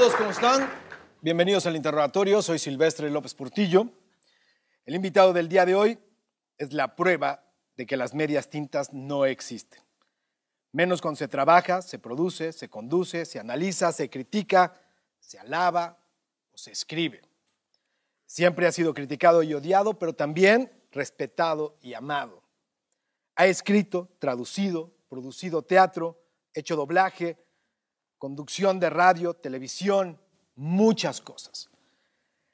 todos, ¿cómo están? Bienvenidos al interrogatorio, soy Silvestre López Portillo. El invitado del día de hoy es la prueba de que las medias tintas no existen. Menos cuando se trabaja, se produce, se conduce, se analiza, se critica, se alaba o se escribe. Siempre ha sido criticado y odiado, pero también respetado y amado. Ha escrito, traducido, producido teatro, hecho doblaje, conducción de radio, televisión, muchas cosas.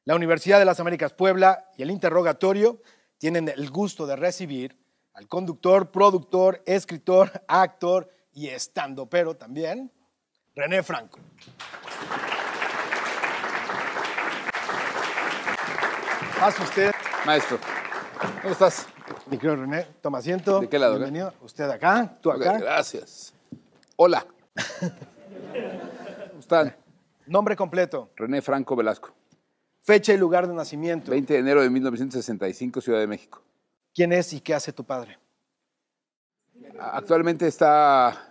La Universidad de las Américas Puebla y el interrogatorio tienen el gusto de recibir al conductor, productor, escritor, actor y estando pero también, René Franco. pasa usted. Maestro, ¿cómo estás? Mi querido René, toma asiento. ¿De qué lado? Eh? Bienvenido. Usted acá, tú acá. gracias. Hola. ¿Cómo están? Nombre completo. René Franco Velasco. Fecha y lugar de nacimiento. 20 de enero de 1965, Ciudad de México. ¿Quién es y qué hace tu padre? Actualmente está,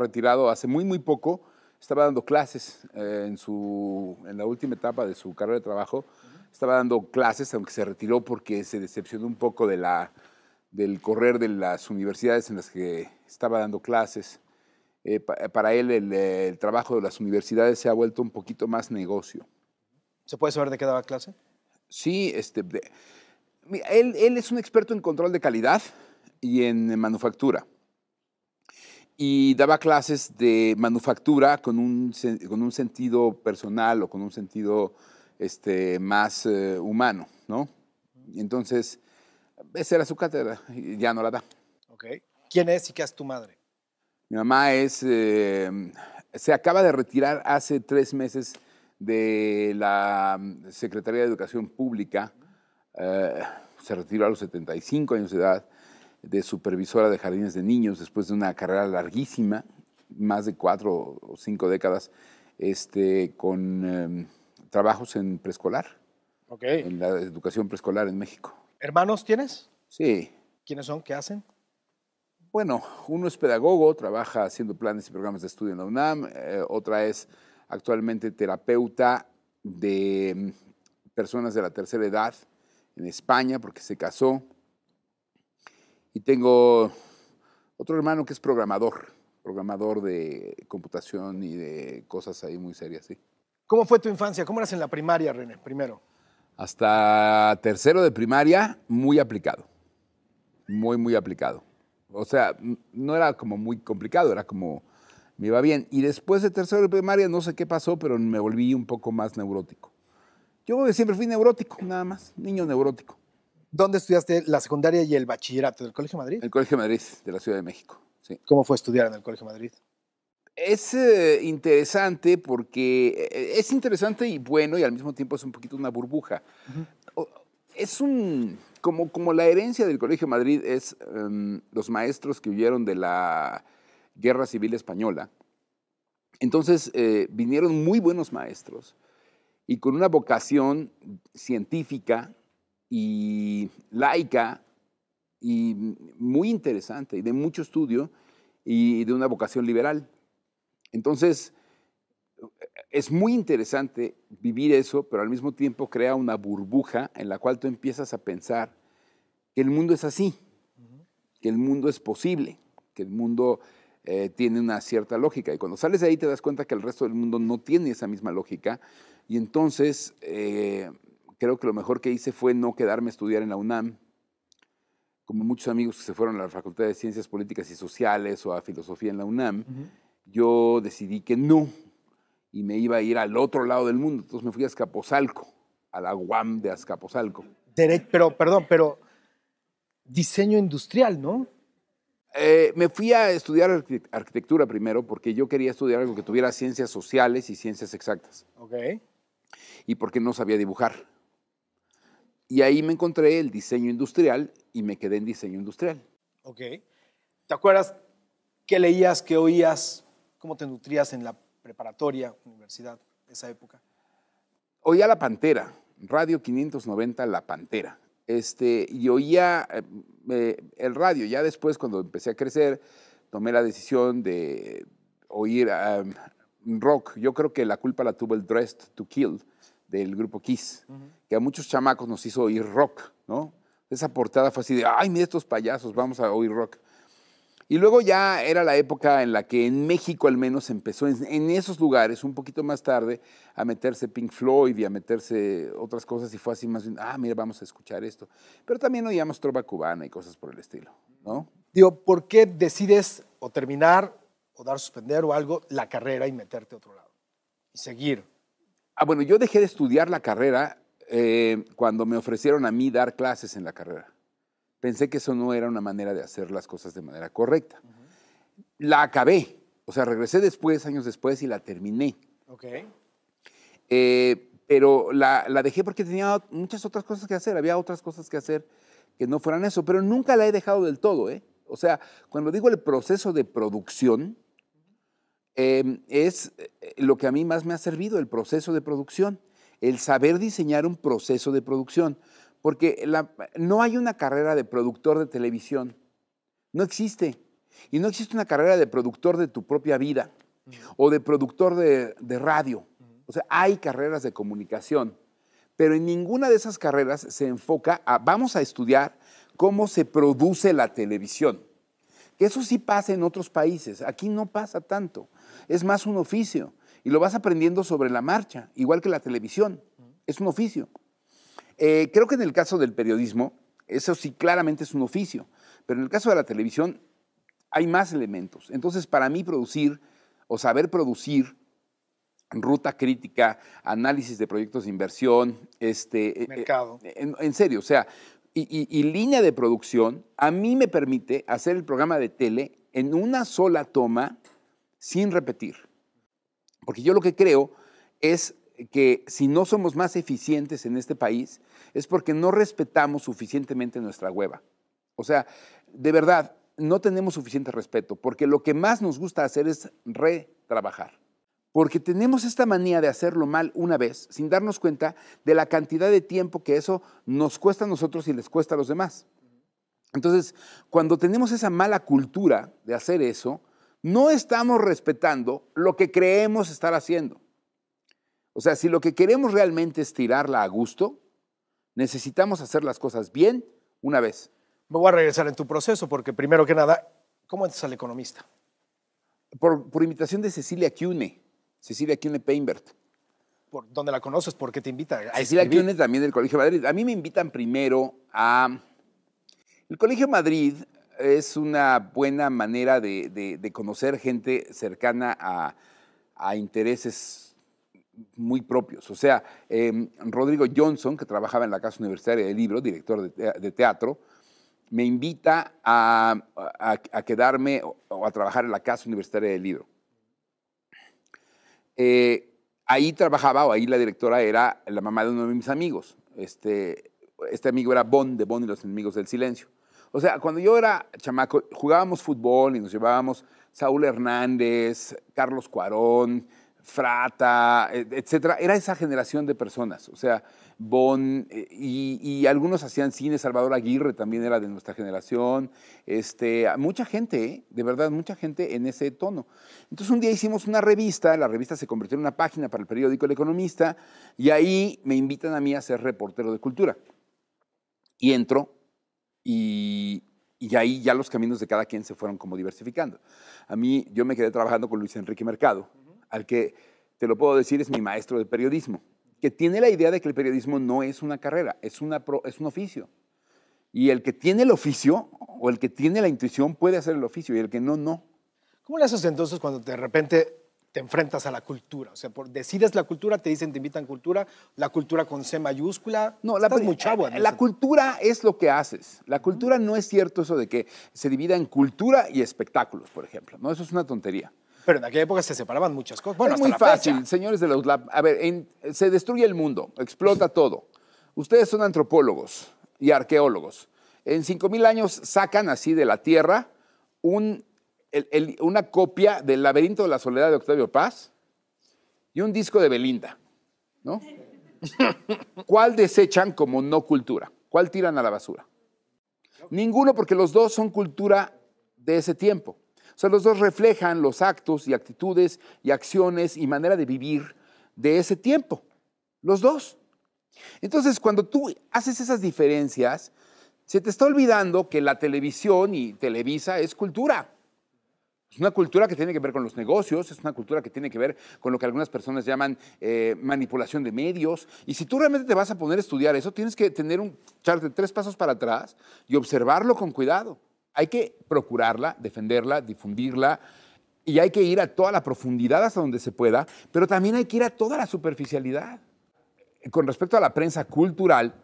retirado hace muy, muy poco. Estaba dando clases eh, en, en la última etapa de su carrera de trabajo. Estaba dando clases, aunque se retiró porque se decepcionó un poco de la, del correr de las universidades en las que estaba dando clases. Eh, eh, para él el, trabajo de las universidades se ha vuelto un poquito más negocio. ¿Se puede saber de qué daba clase? Sí, este, él, es un experto en control de calidad y en manufactura. Y daba clases de manufactura con un, con un sentido personal o con un sentido este, más eh, humano, ¿no? Entonces, esa era su cátedra y ya no la da. Okay. ¿Quién es y qué es tu madre? Mi mamá es, em, se acaba de retirar hace tres meses de la mm, Secretaría de Educación Pública, eh, se retiró a los 75 años de edad, de supervisora de jardines de niños después de una carrera larguísima, más de cuatro o cinco décadas, este, con em, trabajos en preescolar, okay. en la educación preescolar en México. ¿Hermanos tienes? Sí. ¿Quiénes son? ¿Qué hacen? Bueno, uno es pedagogo, trabaja haciendo planes y programas de estudio en la UNAM, eh, otra es actualmente terapeuta de mm, personas de la tercera edad en España porque se casó. Y tengo otro hermano que es programador, programador de computación y de cosas ahí muy serias. ¿Cómo fue tu infancia? ¿Cómo eras en la primaria, René, primero? Hasta tercero de primaria, muy aplicado. Muy, muy aplicado o sea, no era como muy complicado, era como me iba bien. Y después de tercero de primaria, no sé qué pasó, pero me volví un poco más neurótico. Yo siempre fui neurótico, nada más, niño neurótico. ¿Dónde estudiaste la secundaria y el bachillerato? ¿Del Colegio Madrid? El Colegio Madrid, de la Ciudad de México. ¿Cómo fue estudiar en el Colegio Madrid? Es eh, interesante porque eh, es interesante y bueno y al mismo tiempo es un poquito una burbuja. Es un como, la herencia del Colegio Madrid es em, los maestros que huyeron de la Guerra Civil Española, entonces eh, vinieron muy buenos maestros y con una vocación científica y laica y muy interesante y de mucho estudio y de una vocación liberal. Entonces, es muy interesante vivir eso, pero al mismo tiempo crea una burbuja en la cual tú empiezas a pensar que el mundo es así, que el mundo es posible, que el mundo eh, tiene una cierta lógica. Y cuando sales de ahí te das cuenta que el resto del mundo no tiene esa misma lógica. Y entonces eh, creo que lo mejor que hice fue no quedarme a estudiar en la UNAM, como muchos amigos que se fueron a la Facultad de Ciencias Políticas y Sociales o a Filosofía en la UNAM. Yo decidí que no, y me iba a ir al otro lado del mundo. Entonces me fui a Azcapotzalco, a la Guam de Azcapotzalco. pero, perdón, pero diseño industrial, ¿no? Eh, me fui a estudiar arquitectura primero porque yo quería estudiar algo que tuviera ciencias sociales y ciencias exactas. Ok. Y porque no sabía dibujar. Y ahí me encontré el diseño industrial y me quedé en diseño industrial. Ok. ¿Te acuerdas qué leías, qué oías, cómo te nutrías en la preparatoria, universidad, esa época. Oía La Pantera, Radio 590 La Pantera. Este, y oía eh, eh, el radio. Ya después, cuando empecé a crecer, tomé la decisión de oír um, rock. Yo creo que la culpa la tuvo el Dressed to Kill del grupo Kiss, que a muchos chamacos nos hizo oír rock, ¿no? Esa portada fue así de, ay, mira estos payasos, vamos a oír rock. Y luego ya era la época en la que en México al menos empezó en, esos lugares, un poquito más tarde, a meterse Pink Floyd y a meterse otras cosas y fue así más bien, ah, mira, vamos a escuchar esto. Pero también oíamos trova cubana y cosas por el estilo, ¿no? Digo, ¿por qué decides o terminar o dar suspender o algo la carrera y meterte a otro lado y seguir? Ah, bueno, yo dejé de estudiar la carrera eh, cuando me ofrecieron a mí dar clases en la carrera pensé que eso no era una manera de hacer las cosas de manera correcta. La acabé, o sea, regresé después, años después, y la terminé. Eh, pero la, la, dejé porque tenía muchas otras cosas que hacer, había otras cosas que hacer que no fueran eso, pero nunca la he dejado del todo, ¿eh? O sea, cuando digo el proceso de producción, em, es eh, lo que a mí más me ha servido, el proceso de producción, el saber diseñar un proceso de producción porque no hay una carrera de productor de televisión. No existe. Y no existe una carrera de productor de tu propia vida mm. o de productor de, radio. Mm. O sea, hay carreras de comunicación, pero en ninguna de esas carreras se enfoca a, vamos a estudiar cómo se produce la televisión. Que eso sí pasa en otros países, aquí no pasa tanto. Es más un oficio y lo vas aprendiendo sobre la marcha, igual que la televisión, mm. es un oficio. Eh, creo que en el caso del periodismo, eso sí claramente es un oficio, pero en el caso de la televisión hay más elementos. Entonces, para mí producir o saber producir ruta crítica, análisis de proyectos de inversión, este... Eh, eh, Mercado. En, serio, o sea, y, línea de producción, a mí me permite hacer el programa de tele en una sola toma sin repetir. Porque yo lo que creo es que si no somos más eficientes en este país, es porque no respetamos suficientemente nuestra hueva. O sea, de verdad, no tenemos suficiente respeto, porque lo que más nos gusta hacer es retrabajar. Porque tenemos esta manía de hacerlo mal una vez, sin darnos cuenta de la cantidad de tiempo que eso nos cuesta a nosotros y les cuesta a los demás. Entonces, cuando tenemos esa mala cultura de hacer eso, no estamos respetando lo que creemos estar haciendo. O sea, si lo que queremos realmente es tirarla a gusto, Necesitamos hacer las cosas bien una vez. Me voy a regresar en tu proceso porque primero que nada, ¿cómo entras al economista? Por, invitación de Cecilia Cune, Cecilia Cune Peinbert. Por, ¿Dónde la conoces? ¿Por qué te invita? A Cecilia Cune también del Colegio Madrid. A mí me invitan primero a... El Colegio Madrid es una buena manera de, conocer gente cercana a intereses muy propios. O sea, em, Rodrigo Johnson, que trabajaba en la Casa Universitaria del Libro, director de, teatro, me invita a, quedarme o, a trabajar en la Casa Universitaria del Libro. Eh, ahí trabajaba, o ahí la directora era la mamá de uno de mis amigos. Este, este amigo era Bond de Bond y los enemigos del silencio. O sea, cuando yo era chamaco, jugábamos fútbol y nos llevábamos Saúl Hernández, Carlos Cuarón, Frata, eh, etcétera, era esa generación de personas, o sea, Bon eh, y, algunos hacían cine, Salvador Aguirre también era de nuestra generación, este, mucha gente, ¿eh? de verdad, mucha gente en ese tono. Entonces un día hicimos una revista, la revista se convirtió en una página para el periódico El Economista y ahí me invitan a mí a ser reportero de cultura. Y entro y, y ahí ya los caminos de cada quien se fueron como diversificando. A mí, yo me quedé trabajando con Luis Enrique Mercado al que te lo puedo decir es mi maestro de periodismo, que tiene la idea de que el periodismo no es una carrera, es, un oficio. Y el que tiene el oficio o el que tiene la intuición puede hacer el oficio y el que no, no. ¿Cómo le haces entonces cuando de repente te enfrentas a la cultura? O sea, por, decides la cultura, te dicen, te invitan cultura, la cultura con C mayúscula. No, la, eh, la cultura es lo que haces. La cultura no es cierto eso de que se divida en cultura y espectáculos, por ejemplo. No, eso es una tontería. Pero en aquella época se separaban muchas cosas. es muy fácil, señores de la A ver, se destruye el mundo, explota todo. Ustedes son antropólogos y arqueólogos. En 5.000 años sacan así de la Tierra una copia del laberinto de la soledad de Octavio Paz y un disco de Belinda, ¿no? ¿Cuál desechan como no cultura? ¿Cuál tiran a la basura? Ninguno porque los dos son cultura de ese tiempo. O sea, los dos reflejan los actos y actitudes y acciones y manera de vivir de ese tiempo. Los dos. Entonces, cuando tú haces esas diferencias, se te está olvidando que la televisión y Televisa es cultura. Es una cultura que tiene que ver con los negocios, es una cultura que tiene que ver con lo que algunas personas llaman eh, manipulación de medios. Y si tú realmente te vas a poner a estudiar eso, tienes que tener un de tres pasos para atrás y observarlo con cuidado hay que procurarla, defenderla, difundirla y hay que ir a toda la profundidad hasta donde se pueda, pero también hay que ir a toda la superficialidad. Con respecto a la prensa cultural,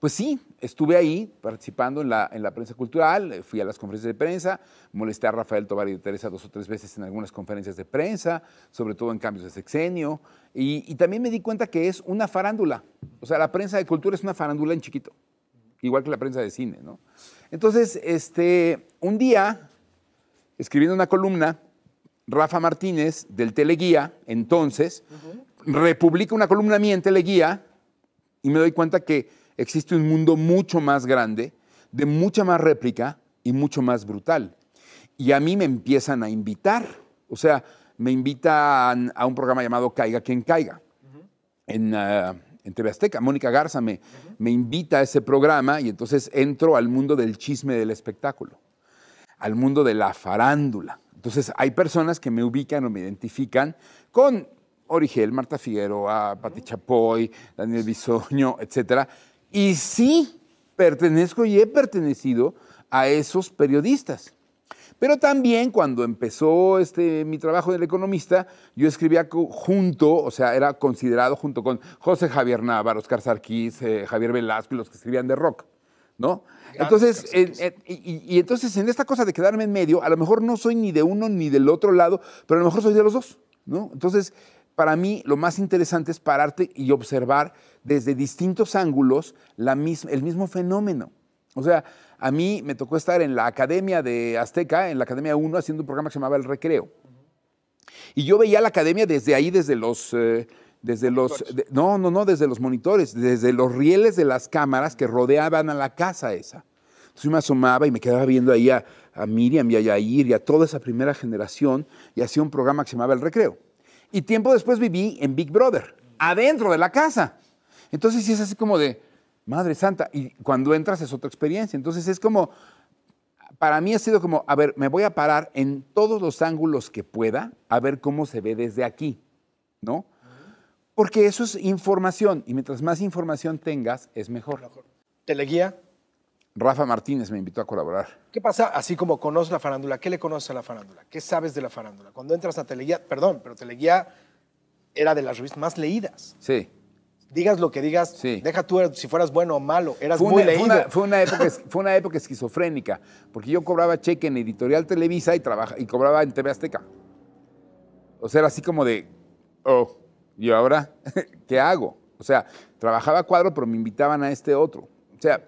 pues sí, estuve ahí participando en la, prensa cultural, fui a las conferencias de prensa, molesté a Rafael Tobar y Teresa dos o tres veces en algunas conferencias de prensa, sobre todo en cambios de sexenio, y, y también me di cuenta que es una farándula. O sea, la prensa de cultura es una farándula en chiquito, igual que la prensa de cine, ¿no? Entonces, este, un día, escribiendo una columna, Rafa Martínez del Teleguía, entonces, republica una columna mía en Teleguía y me doy cuenta que existe un mundo mucho más grande, de mucha más réplica y mucho más brutal. Y a mí me empiezan a invitar, o sea, me invitan a un programa llamado Caiga quien caiga, en, ah, en TV Azteca. Mónica Garza me, invita a ese programa y entonces entro al mundo del chisme del espectáculo, al mundo de la farándula. Entonces hay personas que me ubican o me identifican con Origel, Marta Figueroa, Pati Chapoy, Daniel Bisoño, etcétera. Y sí pertenezco y he pertenecido a esos periodistas. Pero también cuando empezó este, mi trabajo en El Economista, yo escribía junto, o sea, era considerado junto con José Javier Navarro, Oscar Sarkis, eh, Javier Velasco, los que escribían de rock. ¿No? Entonces, y, entonces en esta cosa de quedarme en medio, a lo mejor no soy ni de uno ni del otro lado, pero a lo mejor soy de los dos, ¿no? Entonces, para mí lo más interesante es pararte y observar desde distintos ángulos la el mismo fenómeno. O sea, a mí me tocó estar en la academia de Azteca, en la academia 1, haciendo un programa que se llamaba El Recreo. Y yo veía la academia desde ahí, desde los. Eh, desde los, no, no, no, desde los monitores, desde los rieles de las cámaras que rodeaban a la casa esa. Entonces yo me asomaba y me quedaba viendo ahí a, a Miriam y a Yair y a toda esa primera generación y hacía un programa que se llamaba El Recreo. Y tiempo después viví en Big Brother, adentro de la casa. Entonces sí es así como de, Madre Santa, y cuando entras es otra experiencia. Entonces es como, para mí ha sido como, a ver, me voy a parar en todos los ángulos que pueda a ver cómo se ve desde aquí, ¿no? Porque eso es información y mientras más información tengas, es mejor. ¿Teleguía? Rafa Martínez me invitó a colaborar. ¿Qué pasa así como conoces la farándula? ¿Qué le conoces a la farándula? ¿Qué sabes de la farándula? Cuando entras a Teleguía, perdón, pero Teleguía era de las revistas más leídas. Sí digas lo que digas, deja tú si fueras bueno o malo, eras muy una, Fue una, época, esquizofrénica, porque yo cobraba cheque en Editorial Televisa y, y cobraba en TV Azteca. O sea, era así como de, oh, ¿y ahora qué hago? O sea, trabajaba cuadro, pero me invitaban a este otro. O sea,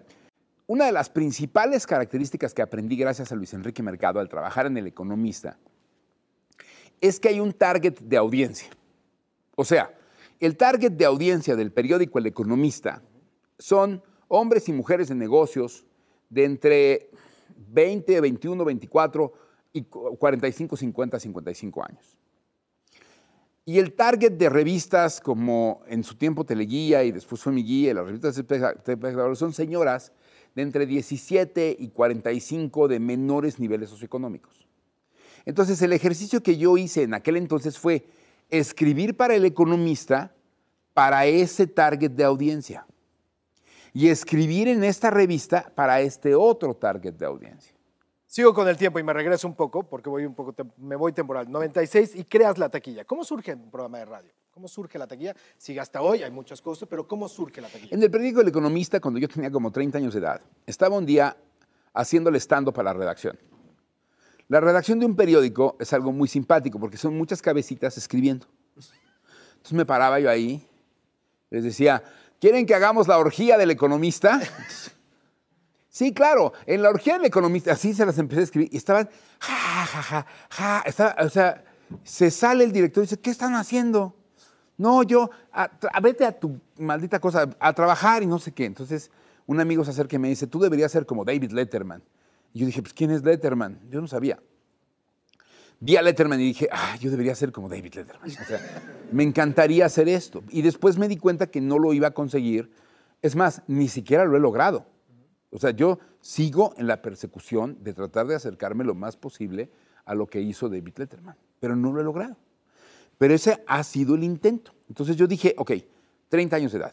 una de las principales características que aprendí gracias a Luis Enrique Mercado al trabajar en El Economista es que hay un target de audiencia. O sea, el target de audiencia del periódico El Economista son hombres y mujeres de negocios de entre 20, 21, 24 y 45, 50, 55 años. Y el target de revistas como en su tiempo Teleguía y después fue mi guía, las revistas de son señoras de entre 17 y 45 de menores niveles socioeconómicos. Entonces el ejercicio que yo hice en aquel entonces fue escribir para el economista para ese target de audiencia y escribir en esta revista para este otro target de audiencia. Sigo con el tiempo y me regreso un poco porque voy un poco me voy temporal. 96 y creas la taquilla. ¿Cómo surge un programa de radio? ¿Cómo surge la taquilla? Si hasta hoy, hay muchas cosas, pero ¿cómo surge la taquilla? En el periódico El Economista, cuando yo tenía como 30 años de edad, estaba un día haciéndole el para la redacción. La redacción de un periódico es algo muy simpático porque son muchas cabecitas escribiendo. Entonces me paraba yo ahí, les decía, ¿quieren que hagamos la orgía del economista? Sí, claro, en la orgía del economista, así se las empecé a escribir y estaban, ja, ja, ja, ja, o sea, se sale el director y dice, ¿qué están haciendo? No, yo, vete a tu maldita cosa, a trabajar y no sé qué. Entonces, un amigo se acerca y me dice, tú deberías ser como David Letterman. Y yo dije, pues, ¿quién es Letterman? Yo no sabía. Vi a Letterman y dije, ah, yo debería ser como David Letterman. O sea, me encantaría hacer esto. Y después me di cuenta que no lo iba a conseguir. Es más, ni siquiera lo he logrado. O sea, yo sigo en la persecución de tratar de acercarme lo más posible a lo que hizo David Letterman, pero no lo he logrado. Pero ese ha sido el intento. Entonces yo dije, ok, 30 años de edad,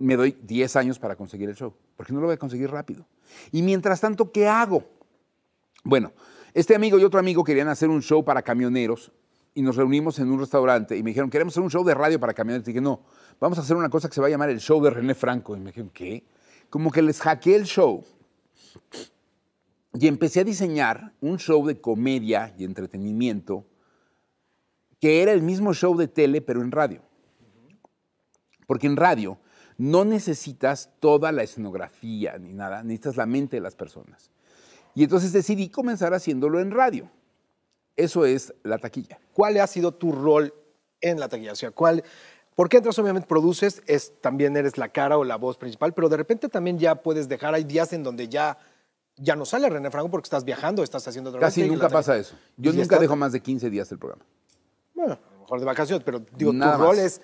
me doy 10 años para conseguir el show, porque no lo voy a conseguir rápido. Y mientras tanto, ¿qué hago? Bueno, este amigo y otro amigo querían hacer un show para camioneros y nos reunimos en un restaurante y me dijeron, queremos hacer un show de radio para camioneros. Y dije, no, vamos a hacer una cosa que se va a llamar el show de René Franco. Y me dijeron, ¿qué? Como que les hackeé el show y empecé a diseñar un show de comedia y entretenimiento que era el mismo show de tele, pero en radio. Porque en radio no necesitas toda la escenografía ni nada, necesitas la mente de las personas. Y entonces decidí comenzar haciéndolo en radio. Eso es la taquilla. ¿Cuál ha sido tu rol en la taquilla? O sea, ¿cuál, qué entras, obviamente, produces, es, también eres la cara o la voz principal, pero de repente también ya puedes dejar, hay días en donde ya, ya no sale René Franco porque estás viajando, estás haciendo otra Casi nunca pasa eso. Yo nunca dejo más de 15 días del programa. Bueno, a lo mejor de vacaciones, pero digo, tu rol es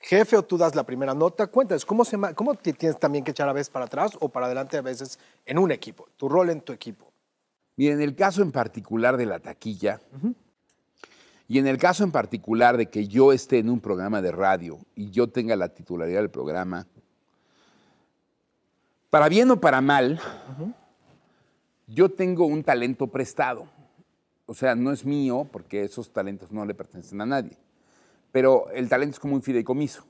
jefe o tú das la primera nota. Cuéntanos, ¿cómo, se, cómo te tienes también que echar a veces para atrás o para adelante a veces en un equipo? Tu rol en tu equipo. Mira, en el caso en particular de la taquilla, y en el caso en particular de que yo esté en un programa de radio y yo tenga la titularidad del programa, para bien o para mal, yo tengo un talento prestado. O sea, no es mío porque esos talentos no le pertenecen a nadie pero el talento es como un fideicomiso.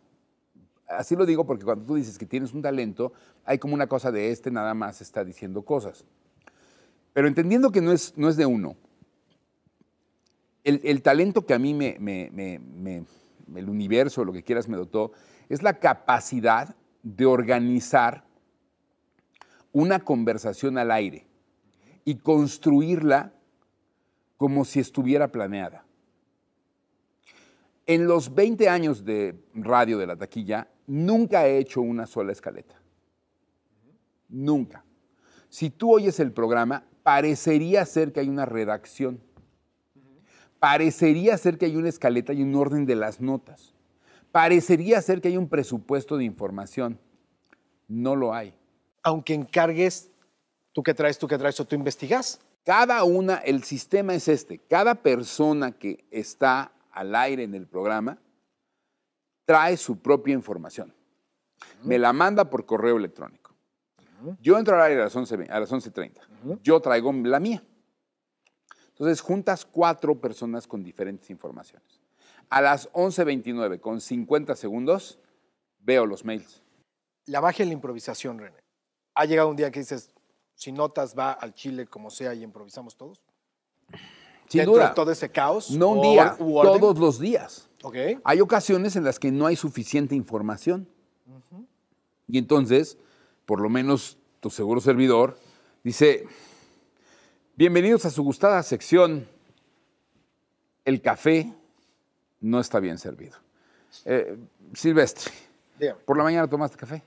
Así lo digo porque cuando tú dices que tienes un talento, hay como una cosa de este nada más está diciendo cosas. Pero entendiendo que no es, no es de uno, el, talento que a mí me, el universo, lo que quieras, me dotó, es la capacidad de organizar una conversación al aire y construirla como si estuviera planeada. En los 20 años de radio de la taquilla, nunca he hecho una sola escaleta. Nunca. Si tú oyes el programa, parecería ser que hay una redacción. Parecería ser que hay una escaleta y un orden de las notas. Parecería ser que hay un presupuesto de información. No lo hay. Aunque encargues, tú que traes, tú que traes o tú investigas. Cada una, el sistema es este. Cada persona que está al aire en el programa, trae su propia información. Me la manda por correo electrónico. Yo entro al aire a las 11.30. A Yo traigo la mía. Entonces juntas cuatro personas con diferentes informaciones. A las 11.29, con 50 segundos, veo los mails. La magia de la improvisación, René. Ha llegado un día que dices, si notas, va al Chile como sea y improvisamos todos dentro De todo ese caos. No un día, todos los días. Hay ocasiones en las que no hay suficiente información. Y entonces, por lo menos tu seguro servidor dice, bienvenidos a su gustada sección, el café no está bien servido. Eh, Silvestre, ¿por la mañana tomaste café?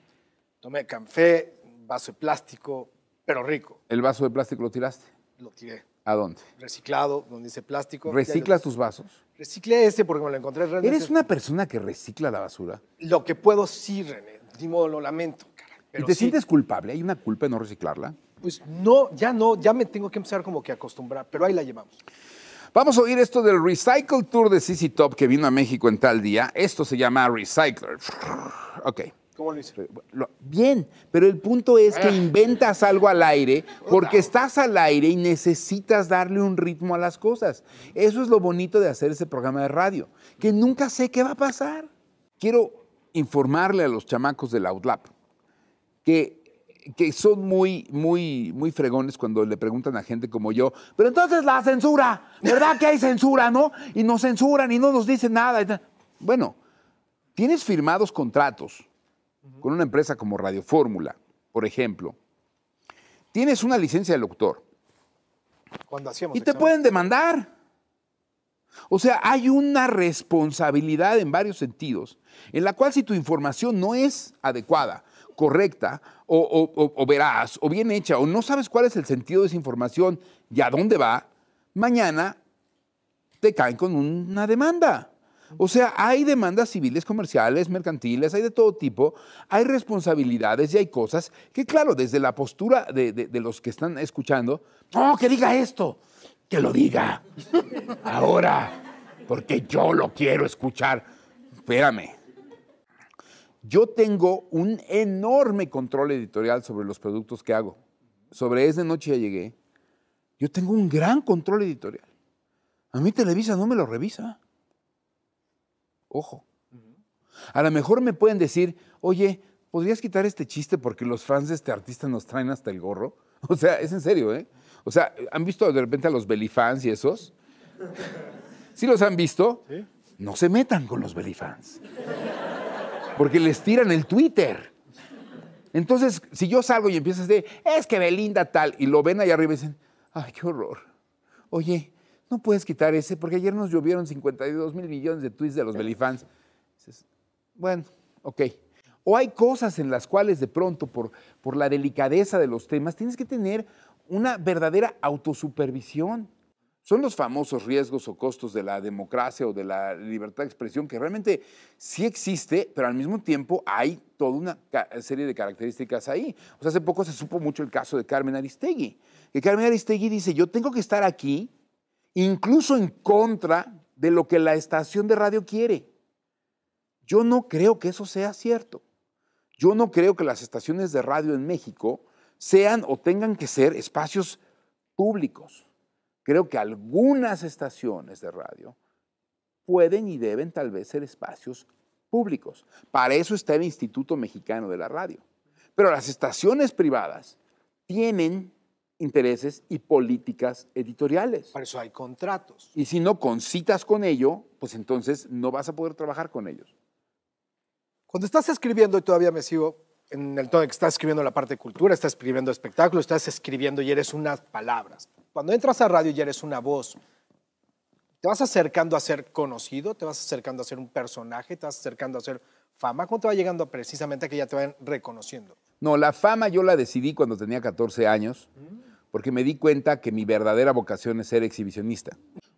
Tomé café, vaso de plástico, pero rico. ¿El vaso de plástico lo tiraste? Lo tiré. ¿A dónde? Reciclado, donde dice plástico. ¿Reciclas tus vasos? Reciclé este porque me lo encontré ¿Eres una persona que recicla la basura? Lo que puedo sí, René. De modo, lo lamento. ¿Y te sientes culpable? ¿Hay una culpa en no reciclarla? Pues no, ya no, ya me tengo que empezar como que acostumbrar, pero ahí la llevamos. Vamos a oír esto del Recycle Tour de CC Top que vino a México en tal día. Esto se llama Recycler. Ok. Bien, pero el punto es que ah. inventas algo al aire porque estás al aire y necesitas darle un ritmo a las cosas. Eso es lo bonito de hacer ese programa de radio, que nunca sé qué va a pasar. Quiero informarle a los chamacos del Outlap que, que son muy, muy, muy fregones cuando le preguntan a gente como yo, pero entonces la censura, ¿verdad que hay censura, no? Y nos censuran y no nos dicen nada. Bueno, tienes firmados contratos con una empresa como Radio Fórmula, por ejemplo, tienes una licencia de locutor. y te pueden demandar. O sea, hay una responsabilidad en varios sentidos, en la cual si tu información no es adecuada, correcta, o, o, veraz, o bien hecha, o no sabes cuál es el sentido de esa información y a dónde va, mañana te caen con una demanda. O sea, hay demandas civiles, comerciales, mercantiles, hay de todo tipo, hay responsabilidades y hay cosas que, claro, desde la postura de, los que están escuchando, no, que diga esto, que lo diga ahora, porque yo lo quiero escuchar. Espérame. Yo tengo un enorme control editorial sobre los productos que hago. Sobre Es Noche ya llegué. Yo tengo un gran control editorial. A mí Televisa no me lo revisa. Ojo. A lo mejor me pueden decir, oye, ¿podrías quitar este chiste porque los fans de este artista nos traen hasta el gorro? O sea, es en serio, ¿eh? O sea, ¿han visto de repente a los belifans y esos? ¿Sí los han visto? No se metan con los belifans. Porque les tiran el Twitter. Entonces, si yo salgo y empiezas decir, es que Belinda tal, y lo ven ahí arriba y dicen, ay, qué horror. Oye, no puedes quitar ese, porque ayer nos llovieron 52 mil millones de tweets de los Belifans. Bueno, ok. O hay cosas en las cuales de pronto, por, por la delicadeza de los temas, tienes que tener una verdadera autosupervisión. Son los famosos riesgos o costos de la democracia o de la libertad de expresión que realmente sí existe, pero al mismo tiempo hay toda una serie de características ahí. O sea, hace poco se supo mucho el caso de Carmen Aristegui, que Carmen Aristegui dice, yo tengo que estar aquí incluso en contra de lo que la estación de radio quiere. Yo no creo que eso sea cierto. Yo no creo que las estaciones de radio en México sean o tengan que ser espacios públicos. Creo que algunas estaciones de radio pueden y deben tal vez ser espacios públicos. Para eso está el Instituto Mexicano de la Radio. Pero las estaciones privadas tienen intereses y políticas editoriales. Para eso hay contratos. Y si no concitas con ello, pues entonces no vas a poder trabajar con ellos. Cuando estás escribiendo, y todavía me sigo en el tono de que estás escribiendo la parte de cultura, estás escribiendo espectáculos, estás escribiendo y eres unas palabras. Cuando entras a radio y eres una voz. Te vas acercando a ser conocido, te vas acercando a ser un personaje, te vas acercando a ser fama. ¿Cómo te va llegando precisamente a que ya te vayan reconociendo? No, la fama yo la decidí cuando tenía 14 años. Mm porque me di cuenta que mi verdadera vocación es ser exhibicionista.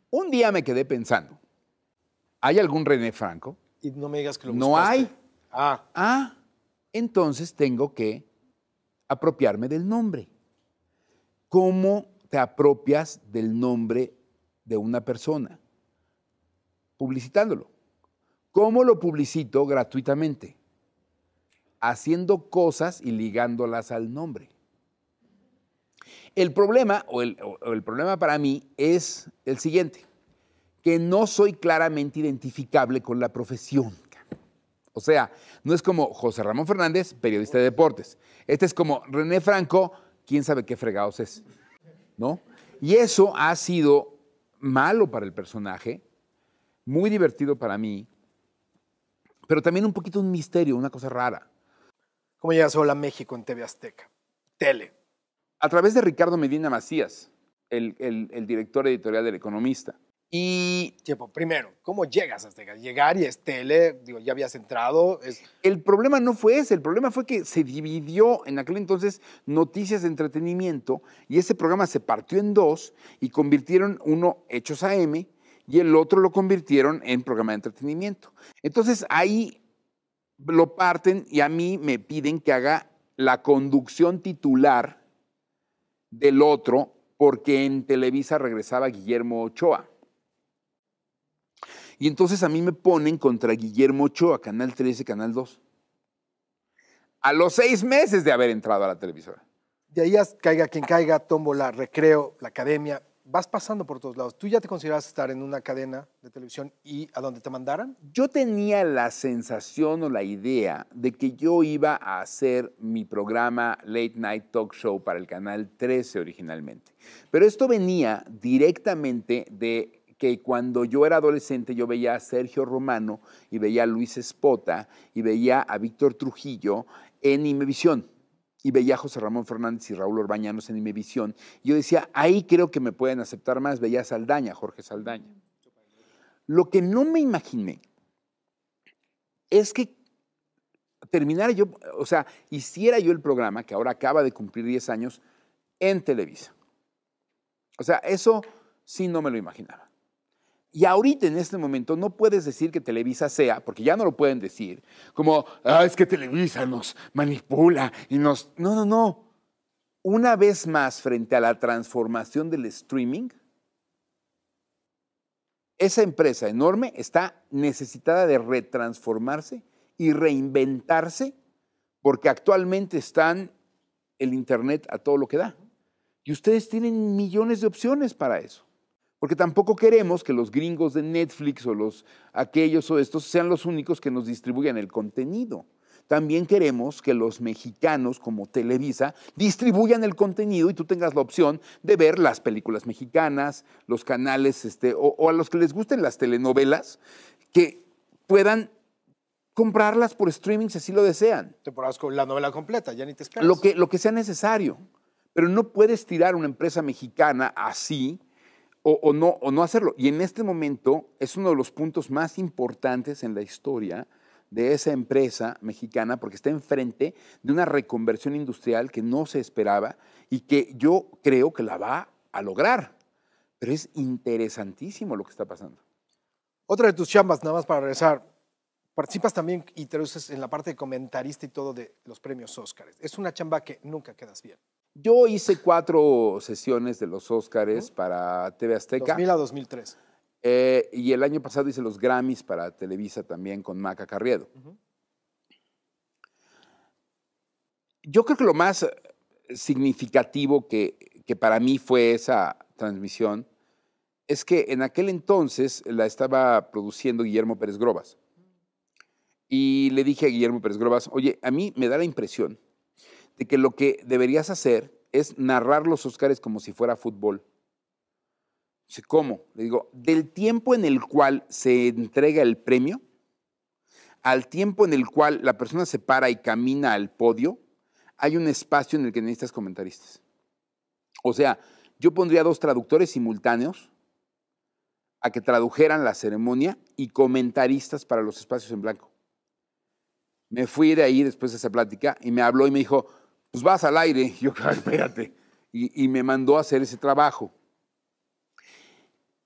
Un día me quedé pensando, ¿hay algún René Franco? Y no me digas que lo No hay. Ah. Ah, entonces tengo que apropiarme del nombre. ¿Cómo te apropias del nombre de una persona? Publicitándolo. ¿Cómo lo publicito gratuitamente? Haciendo cosas y ligándolas al nombre. El problema, o el, problema para mí, es el siguiente, que no soy claramente identificable con la profesión. O sea, no es como José Ramón Fernández, periodista de deportes. Este es como René Franco, quién sabe qué fregados es. ¿No? Y eso ha sido malo para el personaje, muy divertido para mí, pero también un poquito un misterio, una cosa rara. ¿Cómo llegas solo a México en TV Azteca? Tele a través de Ricardo Medina Macías, el, director editorial del Economista. Y. tipo, primero, ¿cómo llegas a Llegar y es tele, digo, ya habías entrado. El problema no fue ese, el problema fue que se dividió en aquel entonces Noticias de Entretenimiento y ese programa se partió en dos y convirtieron uno Hechos AM y el otro lo convirtieron en programa de entretenimiento. Entonces ahí lo parten y a mí me piden que haga la conducción titular del otro porque en Televisa regresaba Guillermo Ochoa. Y entonces a mí me ponen contra Guillermo Ochoa, Canal 13, Canal 2. A los seis meses de haber entrado a la televisora. De ahí caiga quien caiga, la recreo, la academia, vas pasando por todos lados. ¿Tú ya te considerabas estar en una cadena de televisión y a donde te mandaran? Yo tenía la sensación o la idea de que yo iba a hacer mi programa Late Night Talk Show para el canal 13 originalmente. Pero esto venía directamente de que cuando yo era adolescente yo veía a Sergio Romano y veía a Luis Espota y veía a Víctor Trujillo en Imevisión y veía José Ramón Fernández y Raúl Orbañanos en mi visión yo decía, ahí creo que me pueden aceptar más, veía Saldaña, Jorge Saldaña. Lo que no me imaginé es que terminara yo, o sea, hiciera yo el programa, que ahora acaba de cumplir 10 años, en Televisa. O sea, eso sí no me lo imaginaba. Y ahorita en este momento no puedes decir que Televisa sea, porque ya no lo pueden decir, como, ah, es que Televisa nos manipula y nos... No, no, no. Una vez más, frente a la transformación del streaming, esa empresa enorme está necesitada de retransformarse y reinventarse, porque actualmente están el Internet a todo lo que da. Y ustedes tienen millones de opciones para eso. Porque tampoco queremos que los gringos de Netflix o los aquellos o estos sean los únicos que nos distribuyan el contenido. También queremos que los mexicanos, como Televisa, distribuyan el contenido y tú tengas la opción de ver las películas mexicanas, los canales, este, o, a los que les gusten las telenovelas, que puedan comprarlas por streaming si así lo desean. Te con la novela completa, ya ni te esperas. Lo que, lo que sea necesario. Pero no puedes tirar una empresa mexicana así o, no, hacerlo. Y en este momento es uno de los puntos más importantes en la historia de esa empresa mexicana porque está enfrente de una reconversión industrial que no se esperaba y que yo creo que la va a lograr. Pero es interesantísimo lo que está pasando. Otra de tus chambas, nada más para regresar, participas también y te en la parte de comentarista y todo de los premios Óscar. Es una chamba que nunca quedas bien. Yo hice cuatro sesiones de los Óscares para TV Azteca. 2000 a 2003. Eh, y el año pasado hice los Grammys para Televisa también con Maca Carriedo. Yo creo que lo más significativo que, que para mí fue esa transmisión es que en aquel entonces la estaba produciendo Guillermo Pérez Grobas. Y le dije a Guillermo Pérez Grobas, oye, a mí me da la impresión de que lo que deberías hacer es narrar los Óscares como si fuera fútbol. ¿cómo? Le digo, del tiempo en el cual se entrega el premio, al tiempo en el cual la persona se para y camina al podio, hay un espacio en el que necesitas comentaristas. O sea, yo pondría dos traductores simultáneos a que tradujeran la ceremonia y comentaristas para los espacios en blanco. Me fui de ahí después de esa plática y me habló y me dijo, pues vas al aire. Yo, espérate. Y, me mandó a hacer ese trabajo.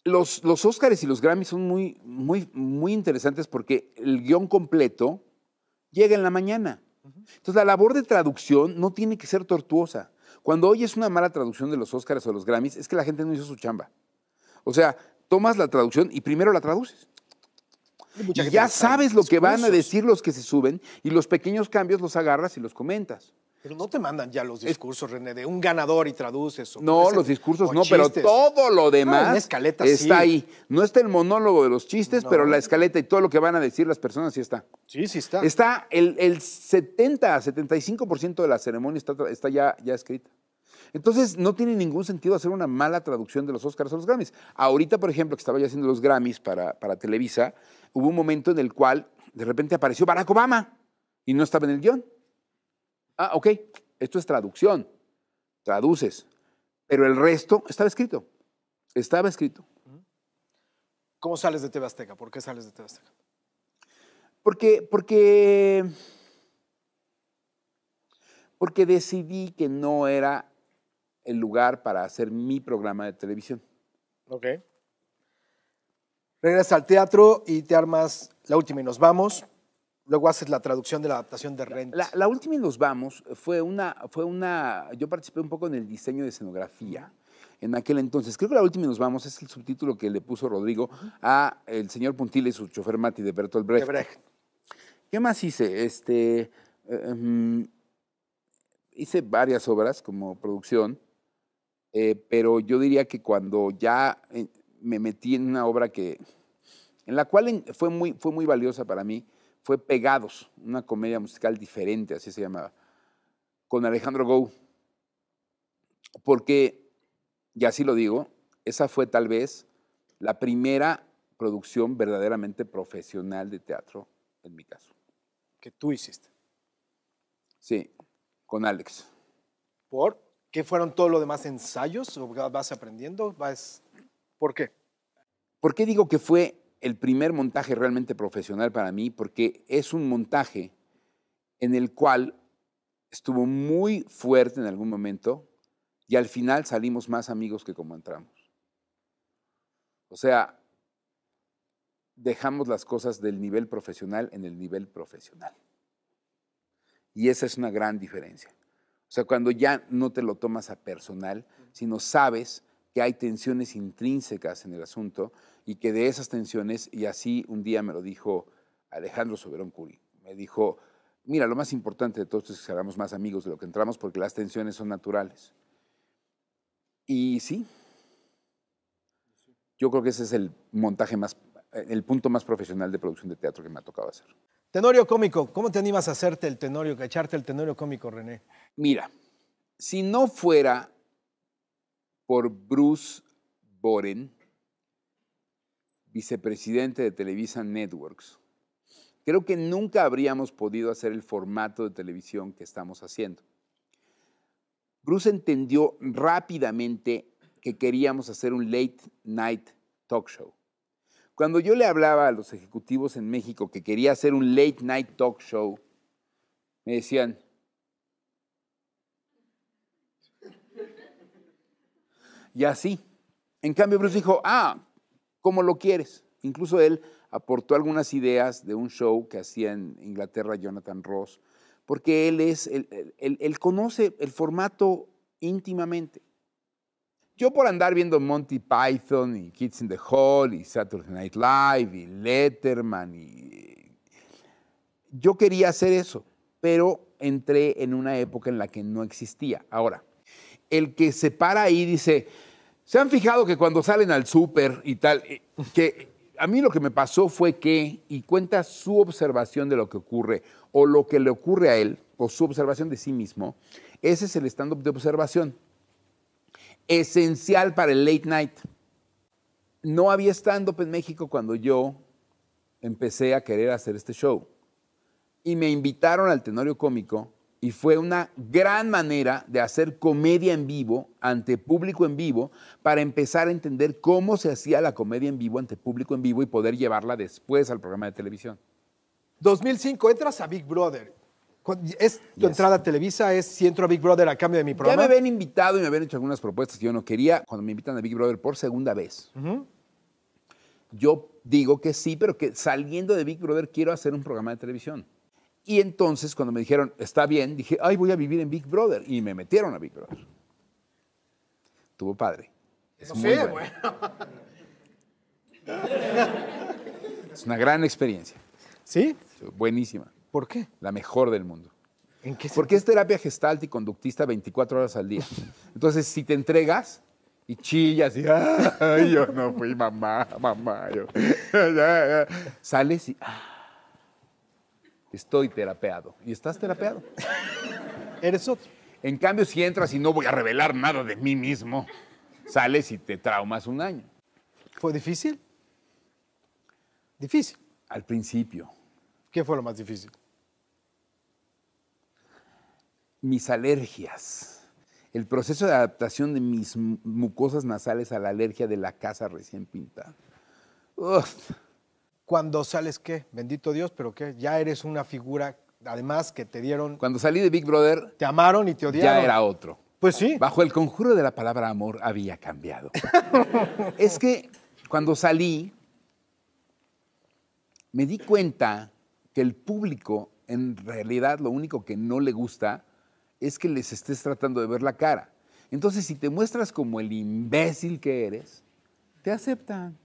Los, los Óscares y los Grammys son muy, muy, muy interesantes porque el guión completo llega en la mañana. Entonces, la labor de traducción no tiene que ser tortuosa. Cuando oyes una mala traducción de los Óscares o los Grammys, es que la gente no hizo su chamba. O sea, tomas la traducción y primero la traduces. ya sabes lo que van a decir los que se suben y los pequeños cambios los agarras y los comentas. Pero no te mandan ya los discursos, René, de un ganador y traduces. O no, los discursos no, pero todo lo ah, demás está ahí. No está el monólogo de los chistes, pero la escaleta y todo lo que van a decir las personas sí está. Sí, sí está. Está el, el 70, 75% de la ceremonia está, ya, escrita. Entonces, no tiene ningún sentido hacer una mala traducción de los Oscars a los Grammys. Ahorita, por ejemplo, que estaba yo haciendo los Grammys para Televisa, hubo un momento en el cual de repente apareció Barack Obama y no estaba en el guión. Ah, ok, esto es traducción, traduces, pero el resto estaba escrito, estaba escrito. ¿Cómo sales de TV Azteca? ¿Por qué sales de TV Azteca? Porque, porque, porque decidí que no era el lugar para hacer mi programa de televisión. Ok. Regresas al teatro y te armas la última y nos vamos. Luego haces la traducción de la adaptación de Rent. La, última y nos vamos fue una, fue una, yo participé un poco en el diseño de escenografía en aquel entonces. Creo que la última y nos vamos es el subtítulo que le puso Rodrigo a el señor Puntil y su chofer Mati de Bertolt Brecht. ¿Qué más hice? Este, em, hice varias obras como producción, eh, pero yo diría que cuando ya eh, me metí en una obra que, en la cual fue muy, fue muy valiosa para mí, fue Pegados, una comedia musical diferente, así se llamaba, con Alejandro Gou. Porque, y así lo digo, esa fue tal vez la primera producción verdaderamente profesional de teatro, en mi caso. Que tú hiciste. Sí, con Alex. ¿Por? ¿Qué fueron todos los demás ensayos? vas aprendiendo? ¿Vas... ¿Por qué? ¿Por qué digo que fue el primer montaje realmente profesional para mí porque es un montaje en el cual estuvo muy fuerte en algún momento y al final salimos más amigos que como entramos. O sea, dejamos las cosas del nivel profesional en el nivel profesional. Y esa es una gran diferencia. O sea, cuando ya no te lo tomas a personal, sino sabes que hay tensiones intrínsecas en el asunto y que de esas tensiones, y así un día me lo dijo Alejandro Soberón Curi, me dijo, mira, lo más importante de todo esto es que seamos más amigos de lo que entramos porque las tensiones son naturales. Y sí, yo creo que ese es el montaje más, el punto más profesional de producción de teatro que me ha tocado hacer. Tenorio cómico, ¿cómo te animas a hacerte el tenorio, a echarte el tenorio cómico, René? Mira, si no fuera por Bruce Boren, vicepresidente de Televisa Networks. Creo que nunca habríamos podido hacer el formato de televisión que estamos haciendo. Bruce entendió rápidamente que queríamos hacer un late night talk show. Cuando yo le hablaba a los ejecutivos en México que quería hacer un late night talk show, me decían, y así. En cambio, Bruce dijo, ah, como lo quieres. Incluso él aportó algunas ideas de un show que hacía en Inglaterra Jonathan Ross, porque él, es, conoce el formato íntimamente. Yo por andar viendo Monty Python y Kids in the Hall y Saturday Night Live y Letterman Yo quería hacer eso, pero entré en una época en la que no existía. Ahora, el que se para ahí dice, ¿se han fijado que cuando salen al súper y tal, eh, que a mí lo que me pasó fue que, y cuenta su observación de lo que ocurre, o lo que le ocurre a él, o su observación de sí mismo, ese es el stand-up de observación. Esencial para el late night. No había stand-up en México cuando yo empecé a querer hacer este show. Y me invitaron al Tenorio Cómico y fue una gran manera de hacer comedia en vivo ante público en vivo para empezar a entender cómo se hacía la comedia en vivo ante público en vivo y poder llevarla después al programa de televisión. 2005, entras a Big Brother. Es tu entrada a Televisa, es si entro a Big Brother a cambio de mi programa. Ya me habían invitado y me habían hecho algunas propuestas que yo no quería cuando me invitan a Big Brother por segunda vez. Yo digo que sí, pero que saliendo de Big Brother quiero hacer un programa de televisión. Y entonces cuando me dijeron, está bien, dije, ay, voy a vivir en Big Brother. Y me metieron a Big Brother. Tuvo padre. Es bueno. es una gran experiencia. ¿Sí? Buenísima. ¿Por qué? La mejor del mundo. ¿En qué Porque es terapia gestalt y conductista 24 horas al día. Entonces, si te entregas y chillas y ¡ay, yo no fui mamá, mamá! Yo, sales y ah, estoy terapeado. Y estás terapeado. Eres otro. En cambio, si entras y no voy a revelar nada de mí mismo, sales y te traumas un año. ¿Fue difícil? Difícil. Al principio. ¿Qué fue lo más difícil? Mis alergias. El proceso de adaptación de mis mucosas nasales a la alergia de la casa recién pintada. Uf cuando sales, ¿qué? Bendito Dios, pero ¿qué? Ya eres una figura, además que te dieron... Cuando salí de Big Brother... Te amaron y te odiaron. Ya era otro. Pues sí. Bajo el conjuro de la palabra amor había cambiado. es que cuando salí, me di cuenta que el público, en realidad, lo único que no le gusta es que les estés tratando de ver la cara. Entonces, si te muestras como el imbécil que eres, te aceptan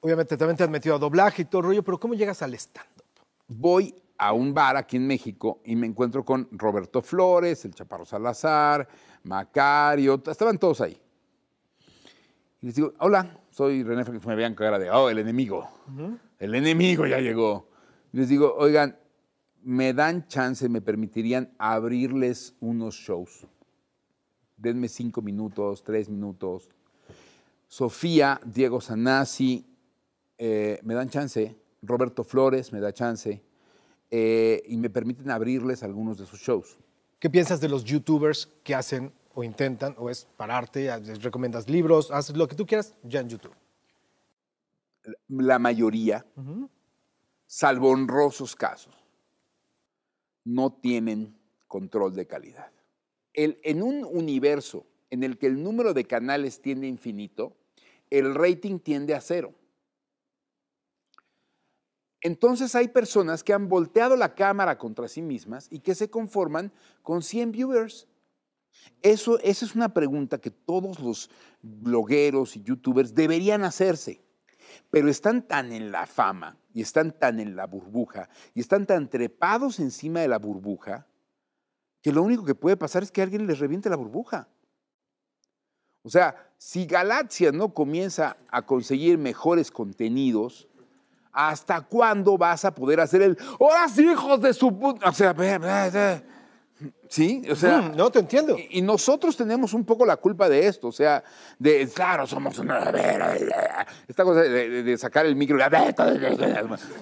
obviamente también te has metido a doblaje y todo el rollo, pero ¿cómo llegas al stand-up? Voy a un bar aquí en México y me encuentro con Roberto Flores, el Chaparro Salazar, Macario, estaban todos ahí. Y les digo, hola, soy René me vean cara de, oh, el enemigo. El enemigo ya llegó. les digo, oigan, me dan chance, me permitirían abrirles unos shows. Denme cinco minutos, tres minutos. Sofía, Diego Sanasi, eh, me dan chance, Roberto Flores me da chance eh, y me permiten abrirles algunos de sus shows. ¿Qué piensas de los youtubers que hacen o intentan o es pararte, les recomiendas libros, haces lo que tú quieras ya en YouTube? La mayoría, salvo honrosos casos, no tienen control de calidad. en un universo en el que el número de canales tiende a infinito, el rating tiende a cero. Entonces hay personas que han volteado la cámara contra sí mismas y que se conforman con 100 viewers. Eso, esa es una pregunta que todos los blogueros y youtubers deberían hacerse, pero están tan en la fama y están tan en la burbuja y están tan trepados encima de la burbuja que lo único que puede pasar es que alguien les reviente la burbuja. O sea, si Galaxia no comienza a conseguir mejores contenidos, ¿Hasta cuándo vas a poder hacer el horas hijos de su puta? O sea, sí, o sea. Mm, no te entiendo. Y, nosotros tenemos un poco la culpa de esto, o sea, de claro, somos una. Esta cosa de, sacar el micro,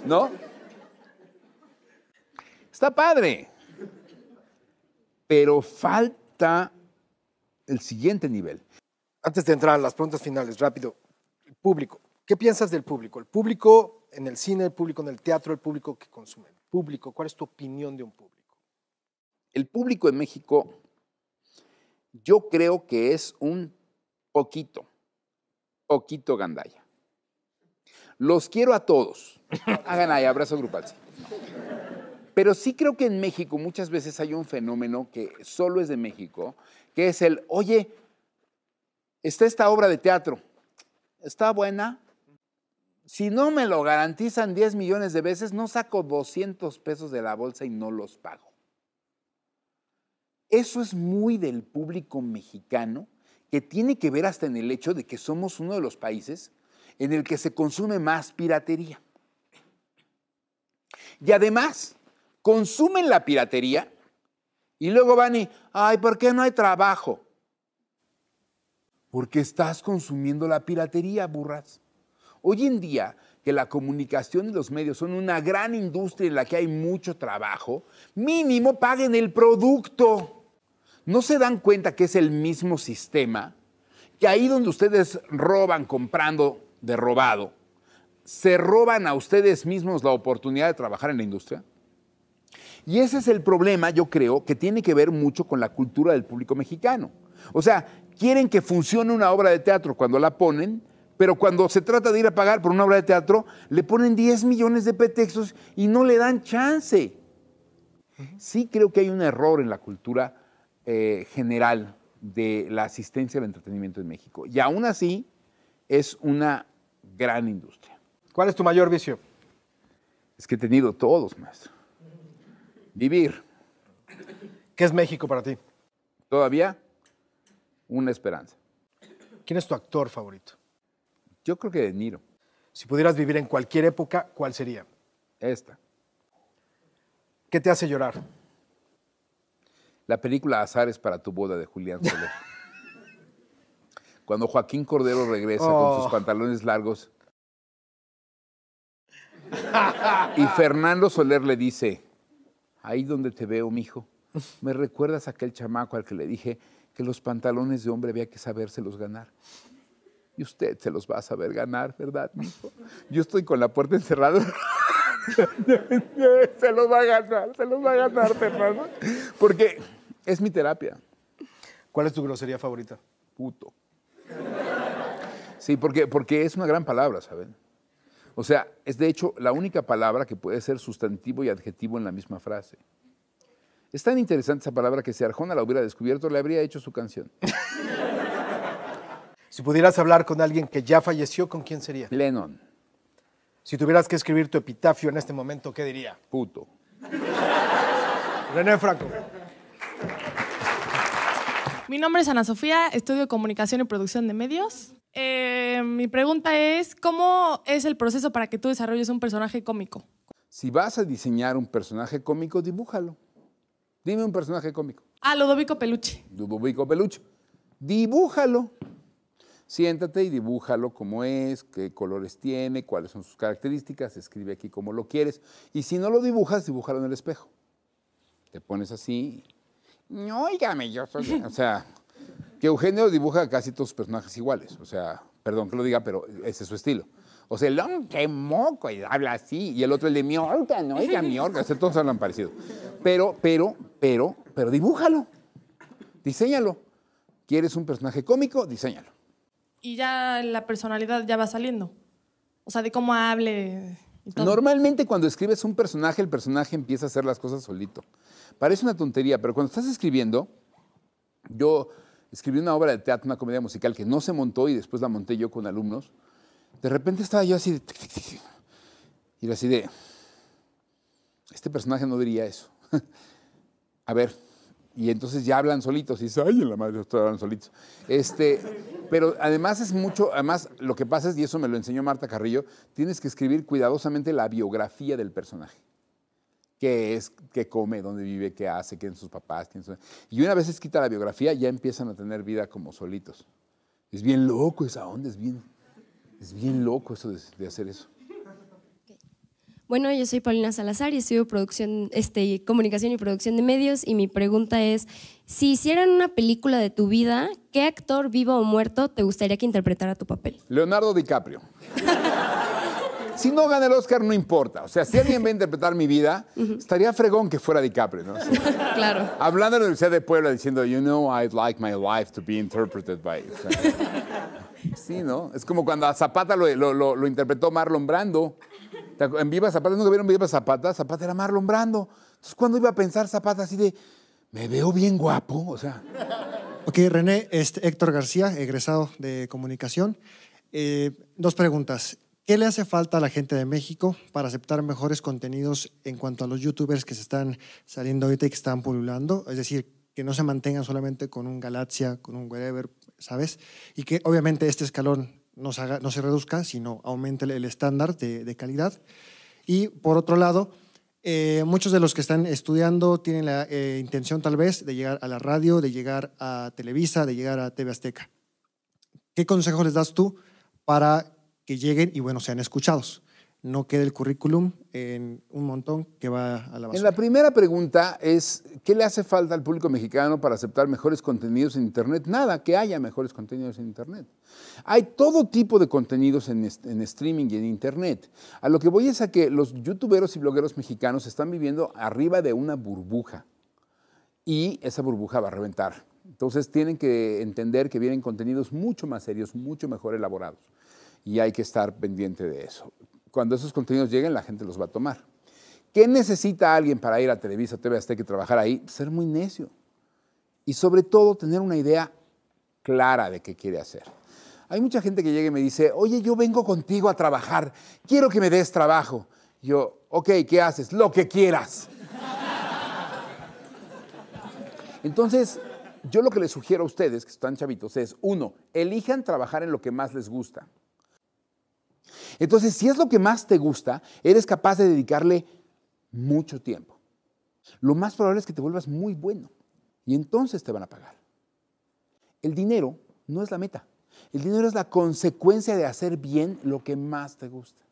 ¿no? Está padre. Pero falta el siguiente nivel. Antes de entrar a las preguntas finales, rápido. El público. ¿Qué piensas del público? El público en el cine, el público en el teatro, el público que consume. El público, ¿cuál es tu opinión de un público? El público en México, yo creo que es un poquito, poquito Gandaya. Los quiero a todos. Hagan ahí, abrazo grupal. Pero sí creo que en México muchas veces hay un fenómeno que solo es de México, que es el, oye, está esta obra de teatro, está buena, si no me lo garantizan 10 millones de veces, no saco 200 pesos de la bolsa y no los pago. Eso es muy del público mexicano, que tiene que ver hasta en el hecho de que somos uno de los países en el que se consume más piratería. Y además, consumen la piratería y luego van y, ay, ¿por qué no hay trabajo? Porque estás consumiendo la piratería, burras. Hoy en día que la comunicación y los medios son una gran industria en la que hay mucho trabajo, mínimo paguen el producto. ¿No se dan cuenta que es el mismo sistema? Que ahí donde ustedes roban comprando de robado, se roban a ustedes mismos la oportunidad de trabajar en la industria. Y ese es el problema, yo creo, que tiene que ver mucho con la cultura del público mexicano. O sea, quieren que funcione una obra de teatro cuando la ponen, pero cuando se trata de ir a pagar por una obra de teatro, le ponen 10 millones de pretextos y no le dan chance. Sí creo que hay un error en la cultura eh, general de la asistencia al entretenimiento en México. Y aún así, es una gran industria. ¿Cuál es tu mayor vicio? Es que he tenido todos, más. Vivir. ¿Qué es México para ti? Todavía una esperanza. ¿Quién es tu actor favorito? Yo creo que De Niro. Si pudieras vivir en cualquier época, ¿cuál sería? Esta. ¿Qué te hace llorar? La película Azares para tu boda de Julián Soler. Cuando Joaquín Cordero regresa con sus oh. pantalones largos y Fernando Soler le dice, ahí donde te veo, mijo, me recuerdas a aquel chamaco al que le dije que los pantalones de hombre había que sabérselos ganar y usted se los va a saber ganar, ¿verdad, Yo estoy con la puerta encerrada. se los va a ganar, se los va a ganar, Fernando. Porque es mi terapia. ¿Cuál es tu grosería favorita? Puto. Sí, porque, porque es una gran palabra, ¿saben? O sea, es de hecho la única palabra que puede ser sustantivo y adjetivo en la misma frase. Es tan interesante esa palabra que si Arjona la hubiera descubierto, le habría hecho su canción. Si pudieras hablar con alguien que ya falleció, ¿con quién sería? Lennon. Si tuvieras que escribir tu epitafio en este momento, ¿qué diría? Puto. René Franco. Mi nombre es Ana Sofía, estudio comunicación y producción de medios. Eh, mi pregunta es, ¿cómo es el proceso para que tú desarrolles un personaje cómico? Si vas a diseñar un personaje cómico, dibújalo. Dime un personaje cómico. Ah, Ludovico Peluche. Ludovico Peluche. Dibújalo. Siéntate y dibújalo como es, qué colores tiene, cuáles son sus características, escribe aquí como lo quieres. Y si no lo dibujas, dibújalo en el espejo. Te pones así. Óigame, yo soy. o sea, que Eugenio dibuja casi todos sus personajes iguales. O sea, perdón que lo diga, pero ese es su estilo. O sea, el hombre moco y habla así, y el otro el de mi no oiga mi orca, o todos hablan parecido. Pero, pero, pero, pero dibújalo, diseñalo. ¿Quieres un personaje cómico? Diseñalo y ya la personalidad ya va saliendo. O sea, de cómo hable. Normalmente cuando escribes un personaje, el personaje empieza a hacer las cosas solito. Parece una tontería, pero cuando estás escribiendo, yo escribí una obra de teatro, una comedia musical que no se montó y después la monté yo con alumnos. De repente estaba yo así de... Y era así de... Este personaje no diría eso. a ver, y entonces ya hablan solitos. Y se ay, en la madre, todos hablan solitos. Este, pero además es mucho, además lo que pasa es, y eso me lo enseñó Marta Carrillo, tienes que escribir cuidadosamente la biografía del personaje. ¿Qué es? ¿Qué come? ¿Dónde vive? ¿Qué hace? ¿Quién son sus papás? ¿Quién son... Y una vez quita la biografía, ya empiezan a tener vida como solitos. Es bien loco esa onda, es bien, es bien loco eso de hacer eso. Bueno, yo soy Paulina Salazar y estudio producción, este, comunicación y producción de medios y mi pregunta es, si hicieran una película de tu vida, ¿qué actor vivo o muerto te gustaría que interpretara tu papel? Leonardo DiCaprio. si no gana el Oscar, no importa. O sea, si alguien va a interpretar mi vida, estaría fregón que fuera DiCaprio, ¿no? claro. Hablando de la Universidad de Puebla diciendo, you know, I'd like my life to be interpreted by... sí, ¿no? Es como cuando a Zapata lo interpretó Marlon Brando. En Viva Zapata, ¿nunca vieron Viva Zapata? Zapata era Marlon Brando. Entonces, ¿cuándo iba a pensar Zapata así de, me veo bien guapo? O sea. Ok, René, este, Héctor García, egresado de comunicación. Eh, dos preguntas. ¿Qué le hace falta a la gente de México para aceptar mejores contenidos en cuanto a los youtubers que se están saliendo ahorita y que están pululando? Es decir, que no se mantengan solamente con un Galaxia, con un whatever, ¿sabes? Y que obviamente este escalón no se, reduzca, sino aumente el, estándar de, calidad. Y por otro lado, eh, muchos de los que están estudiando tienen la eh, intención tal vez de llegar a la radio, de llegar a Televisa, de llegar a TV Azteca. ¿Qué consejo les das tú para que lleguen y bueno, sean escuchados? no quede el currículum en un montón que va a la basura. En la primera pregunta es, ¿qué le hace falta al público mexicano para aceptar mejores contenidos en Internet? Nada, que haya mejores contenidos en Internet. Hay todo tipo de contenidos en, en streaming y en Internet. A lo que voy es a que los youtuberos y blogueros mexicanos están viviendo arriba de una burbuja y esa burbuja va a reventar. Entonces tienen que entender que vienen contenidos mucho más serios, mucho mejor elaborados y hay que estar pendiente de eso cuando esos contenidos lleguen, la gente los va a tomar. ¿Qué necesita alguien para ir a Televisa, TV Azteca que trabajar ahí? Ser muy necio. Y sobre todo, tener una idea clara de qué quiere hacer. Hay mucha gente que llega y me dice, oye, yo vengo contigo a trabajar, quiero que me des trabajo. Yo, ok, ¿qué haces? Lo que quieras. Entonces, yo lo que les sugiero a ustedes, que están chavitos, es, uno, elijan trabajar en lo que más les gusta. Entonces, si es lo que más te gusta, eres capaz de dedicarle mucho tiempo. Lo más probable es que te vuelvas muy bueno y entonces te van a pagar. El dinero no es la meta. El dinero es la consecuencia de hacer bien lo que más te gusta.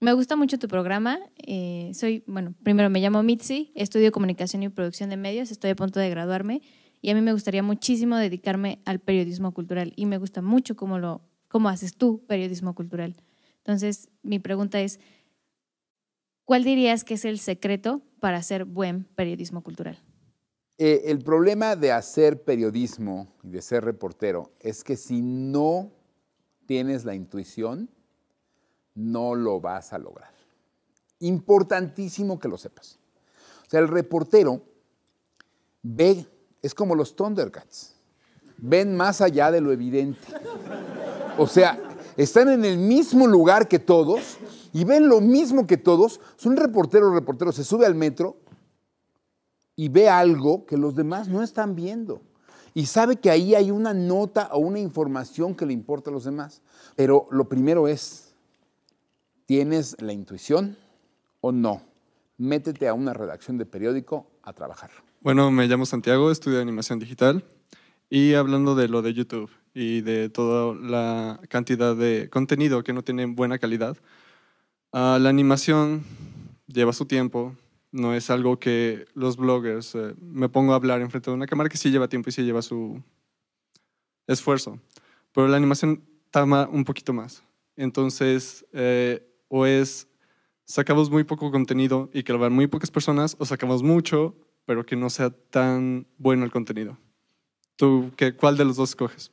Me gusta mucho tu programa. Eh, soy, bueno, primero me llamo Mitzi, estudio comunicación y producción de medios, estoy a punto de graduarme y a mí me gustaría muchísimo dedicarme al periodismo cultural y me gusta mucho cómo lo cómo haces tú periodismo cultural. Entonces, mi pregunta es, ¿cuál dirías que es el secreto para hacer buen periodismo cultural? Eh, el problema de hacer periodismo y de ser reportero es que si no tienes la intuición, no lo vas a lograr. Importantísimo que lo sepas. O sea, el reportero ve, es como los Thundercats, ven más allá de lo evidente. O sea, están en el mismo lugar que todos y ven lo mismo que todos. Son reporteros, reporteros, se sube al metro y ve algo que los demás no están viendo. Y sabe que ahí hay una nota o una información que le importa a los demás. Pero lo primero es, ¿tienes la intuición o no? Métete a una redacción de periódico a trabajar. Bueno, me llamo Santiago, estudio animación digital. Y hablando de lo de YouTube, y de toda la cantidad de contenido que no tiene buena calidad. Ah, la animación lleva su tiempo, no es algo que los bloggers eh, me pongo a hablar enfrente de una cámara que sí lleva tiempo y sí lleva su esfuerzo, pero la animación toma un poquito más. Entonces, eh, o es sacamos muy poco contenido y que lo vean muy pocas personas, o sacamos mucho, pero que no sea tan bueno el contenido. ¿Tú qué, cuál de los dos coges?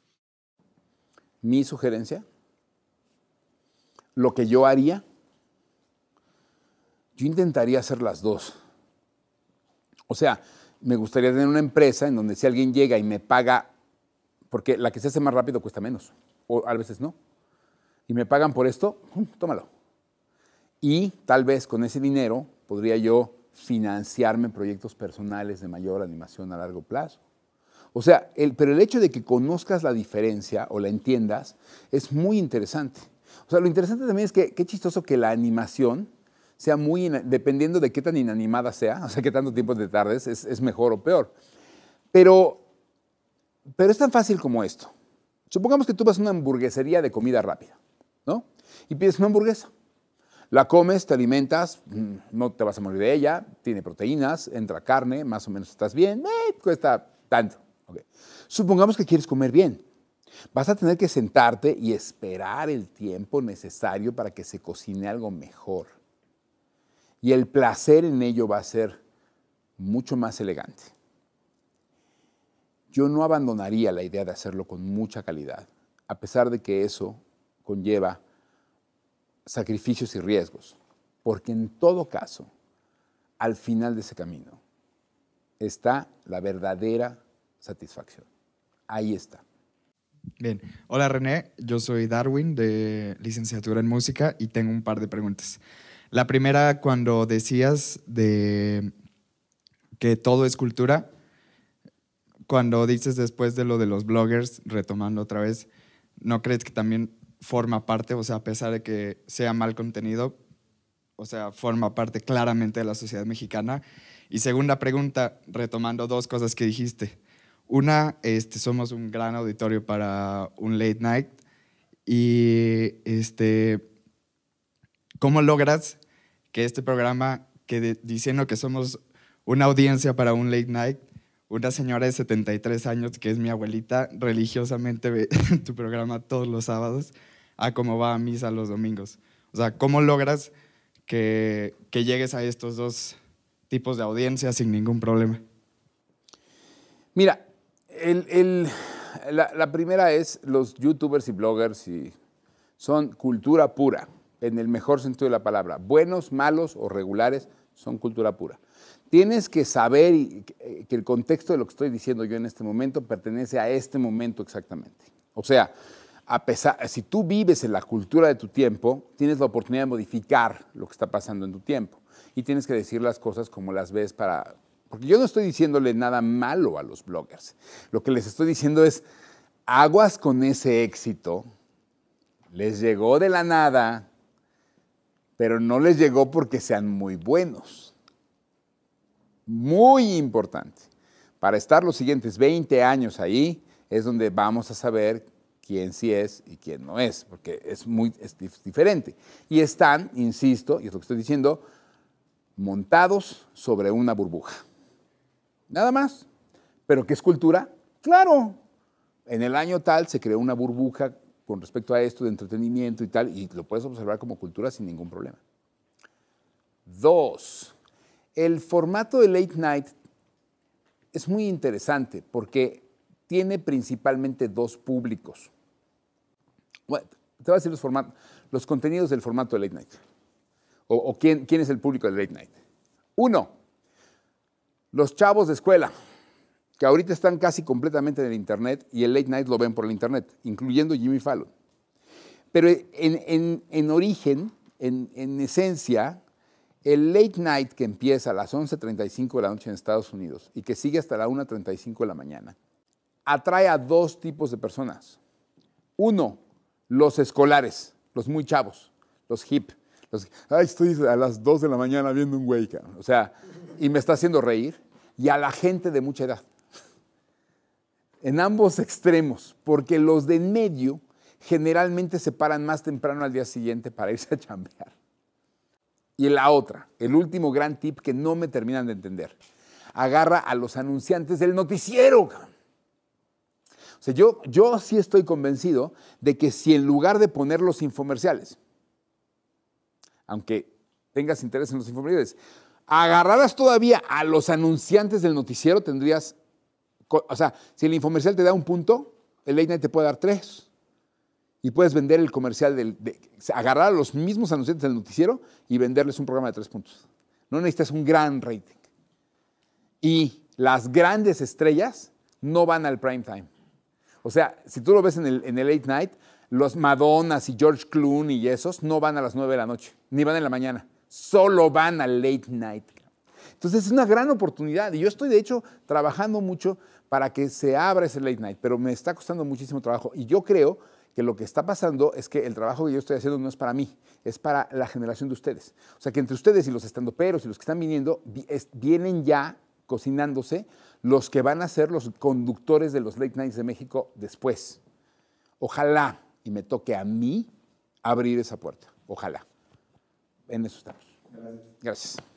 mi sugerencia, lo que yo haría, yo intentaría hacer las dos. O sea, me gustaría tener una empresa en donde si alguien llega y me paga, porque la que se hace más rápido cuesta menos, o a veces no, y me pagan por esto, tómalo. Y tal vez con ese dinero podría yo financiarme proyectos personales de mayor animación a largo plazo. O sea, el, pero el hecho de que conozcas la diferencia o la entiendas es muy interesante. O sea, lo interesante también es que qué chistoso que la animación sea muy, dependiendo de qué tan inanimada sea, o sea, qué tanto tiempo te tardes, es, mejor o peor. Pero, pero es tan fácil como esto. Supongamos que tú vas a una hamburguesería de comida rápida, ¿no? Y pides una hamburguesa. La comes, te alimentas, mm, no te vas a morir de ella, tiene proteínas, entra carne, más o menos estás bien, eh, cuesta tanto. Supongamos que quieres comer bien. Vas a tener que sentarte y esperar el tiempo necesario para que se cocine algo mejor. Y el placer en ello va a ser mucho más elegante. Yo no abandonaría la idea de hacerlo con mucha calidad, a pesar de que eso conlleva sacrificios y riesgos, porque en todo caso, al final de ese camino está la verdadera satisfacción. Ahí está. Bien, hola René, yo soy Darwin de licenciatura en música y tengo un par de preguntas. La primera, cuando decías de que todo es cultura, cuando dices después de lo de los bloggers, retomando otra vez, ¿no crees que también forma parte, o sea, a pesar de que sea mal contenido, o sea, forma parte claramente de la sociedad mexicana? Y segunda pregunta, retomando dos cosas que dijiste. Una, este, somos un gran auditorio para un late night. Y este, ¿cómo logras que este programa, que diciendo que somos una audiencia para un late night, una señora de 73 años, que es mi abuelita, religiosamente ve tu programa todos los sábados, a cómo va a misa los domingos? O sea, ¿cómo logras que, que llegues a estos dos tipos de audiencias sin ningún problema? Mira, la, primera es los youtubers y bloggers y son cultura pura, en el mejor sentido de la palabra. Buenos, malos o regulares son cultura pura. Tienes que saber eh, que el contexto de lo que estoy diciendo yo en este momento pertenece a este momento exactamente. O sea, a pesar, si tú vives en la cultura de tu tiempo, tienes la oportunidad de modificar lo que está pasando en tu tiempo y tienes que decir las cosas como las ves para porque yo no estoy diciéndole nada malo a los bloggers. Lo que les estoy diciendo es, aguas con ese éxito, les llegó de la nada, pero no les llegó porque sean muy buenos. Muy importante. Para estar los siguientes 20 años ahí es donde vamos a saber quién sí es y quién no es, porque es muy diferente. Y están, insisto, y es lo que estoy diciendo, montados sobre una burbuja nada más. ¿Pero qué es cultura? Claro, en el año tal se creó una burbuja con respecto a esto de entretenimiento y tal, y lo puedes observar como cultura sin ningún problema. Dos, el formato de late night es muy interesante porque tiene principalmente dos públicos. te voy a decir los, los contenidos del formato de late night. O, quién, quién es el público de late night. Uno, los chavos de escuela, que ahorita están casi completamente en el Internet y el late night lo ven por el Internet, incluyendo Jimmy Fallon. Pero en, origen, en, esencia, el late night que empieza a las 11.35 de la noche en Estados Unidos y que sigue hasta la 1.35 de la mañana, atrae a dos tipos de personas. Uno, los escolares, los muy chavos, los hip. estoy a las 2 de la mañana viendo un güey, o sea, y me está haciendo reír y a la gente de mucha edad. En ambos extremos, porque los de en medio generalmente se paran más temprano al día siguiente para irse a chambear. Y la otra, el último gran tip que no me terminan de entender. Agarra a los anunciantes del noticiero. O sea, yo, yo sí estoy convencido de que si en lugar de poner los infomerciales, aunque tengas interés en los infomerciales, agarraras todavía a los anunciantes del noticiero, tendrías, o sea, si el infomercial te da un punto, el late night te puede dar tres. Y puedes vender el comercial, del, de, agarrar a los mismos anunciantes del noticiero y venderles un programa de tres puntos. No necesitas un gran rating. Y las grandes estrellas no van al prime time. O sea, si tú lo ves en el, en el late night, los Madonnas y George Clooney y esos no van a las nueve de la noche, ni van en la mañana solo van a late night. Entonces es una gran oportunidad y yo estoy de hecho trabajando mucho para que se abra ese late night, pero me está costando muchísimo trabajo y yo creo que lo que está pasando es que el trabajo que yo estoy haciendo no es para mí, es para la generación de ustedes. O sea que entre ustedes y los estandoperos y los que están viniendo, vienen ya cocinándose los que van a ser los conductores de los late nights de México después. Ojalá y me toque a mí abrir esa puerta. Ojalá en eso estamos. Gracias. Gracias.